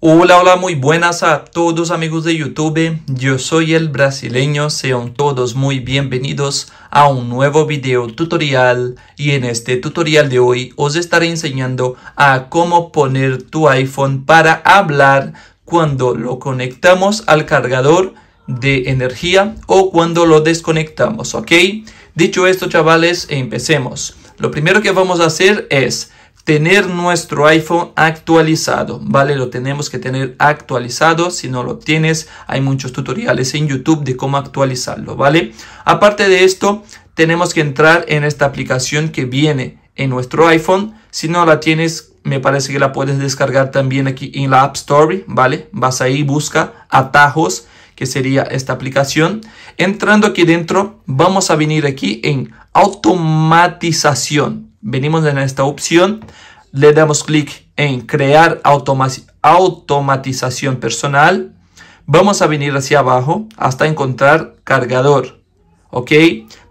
Hola, hola, muy buenas a todos amigos de YouTube. Yo soy el brasileño, sean todos muy bienvenidos a un nuevo video tutorial y en este tutorial de hoy os estaré enseñando a cómo poner tu iPhone para hablar cuando lo conectamos al cargador de energía o cuando lo desconectamos, ¿ok? Dicho esto, chavales, empecemos. Lo primero que vamos a hacer es tener nuestro iPhone actualizado, ¿vale? Lo tenemos que tener actualizado. Si no lo tienes, hay muchos tutoriales en YouTube de cómo actualizarlo, ¿vale? Aparte de esto, tenemos que entrar en esta aplicación que viene en nuestro iPhone. Si no la tienes, me parece que la puedes descargar también aquí en la App Store, ¿vale? Vas ahí, busca atajos, que sería esta aplicación. Entrando aquí dentro, vamos a venir aquí en automatización, venimos en esta opción, le damos clic en crear automatización personal. Vamos a venir hacia abajo hasta encontrar cargador. Ok,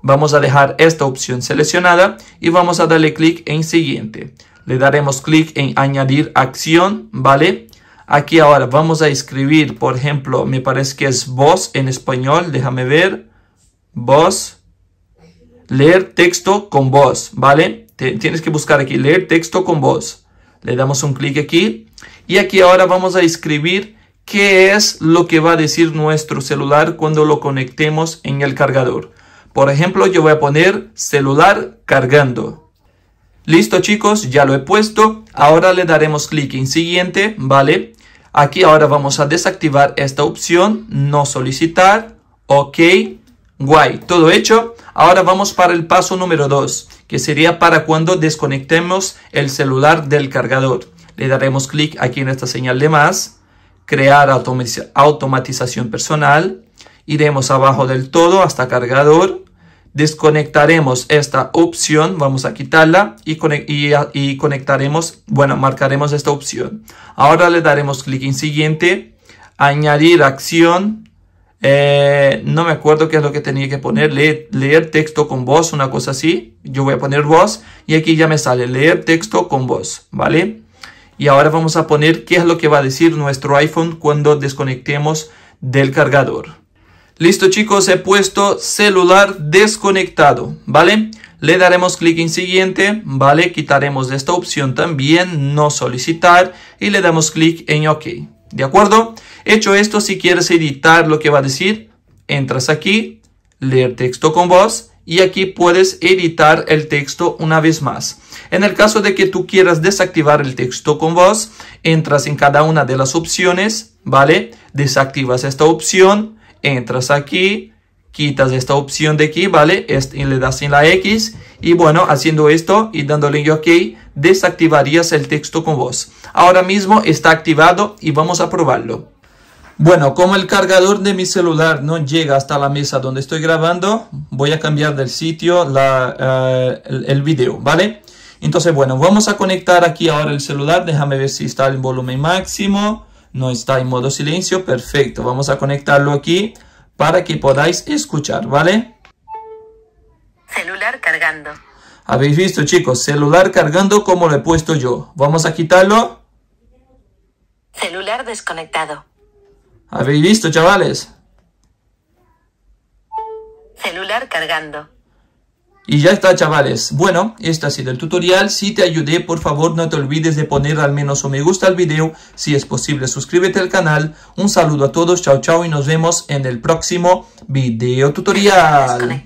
vamos a dejar esta opción seleccionada y vamos a darle clic en siguiente. Le daremos clic en añadir acción, ¿vale? Aquí ahora vamos a escribir, por ejemplo, me parece que es voz en español, déjame ver, voz, leer texto con voz, ¿vale? tienes que buscar aquí, leer texto con voz. Le damos un clic aquí y aquí ahora vamos a escribir qué es lo que va a decir nuestro celular cuando lo conectemos en el cargador. Por ejemplo, yo voy a poner celular cargando. Listo chicos, ya lo he puesto. Ahora le daremos clic en siguiente, ¿vale? Aquí ahora vamos a desactivar esta opción, no solicitar, ok, guay, todo hecho. Ahora vamos para el paso número 2 que sería para cuando desconectemos el celular del cargador. Le daremos clic aquí en esta señal de más, crear automatización personal, iremos abajo del todo hasta cargador, desconectaremos esta opción, vamos a quitarla y, y conectaremos, bueno, marcaremos esta opción. Ahora le daremos clic en siguiente, añadir acción, eh, no me acuerdo qué es lo que tenía que poner, leer, texto con voz, una cosa así. Yo voy a poner voz y aquí ya me sale leer texto con voz, ¿vale? Y ahora vamos a poner qué es lo que va a decir nuestro iPhone cuando desconectemos del cargador. Listo chicos, he puesto celular desconectado, ¿vale? Le daremos clic en siguiente, ¿vale? Quitaremos esta opción también, no solicitar, y le damos clic en OK, ¿de acuerdo? Hecho esto, si quieres editar lo que va a decir, entras aquí, leer texto con voz y aquí puedes editar el texto una vez más. En el caso de que tú quieras desactivar el texto con voz, entras en cada una de las opciones, ¿vale? Desactivas esta opción, entras aquí, quitas esta opción de aquí, ¿vale? le das en la X y bueno, haciendo esto y dándole en OK, desactivarías el texto con voz. Ahora mismo está activado y vamos a probarlo. Bueno, como el cargador de mi celular no llega hasta la mesa donde estoy grabando, voy a cambiar del sitio eh, el, el, video, ¿vale? Entonces, bueno, vamos a conectar aquí ahora el celular. Déjame ver si está en volumen máximo. No está en modo silencio. Perfecto. Vamos a conectarlo aquí para que podáis escuchar, ¿vale? Celular cargando. ¿Habéis visto, chicos? Celular cargando como lo he puesto yo. Vamos a quitarlo. Celular desconectado. ¿Habéis visto, chavales? Celular cargando. Y ya está, chavales. Bueno, este ha sido el tutorial. Si te ayudé, por favor, no te olvides de poner al menos un me gusta al video. Si es posible, suscríbete al canal. Un saludo a todos, chao, chao, y nos vemos en el próximo video tutorial.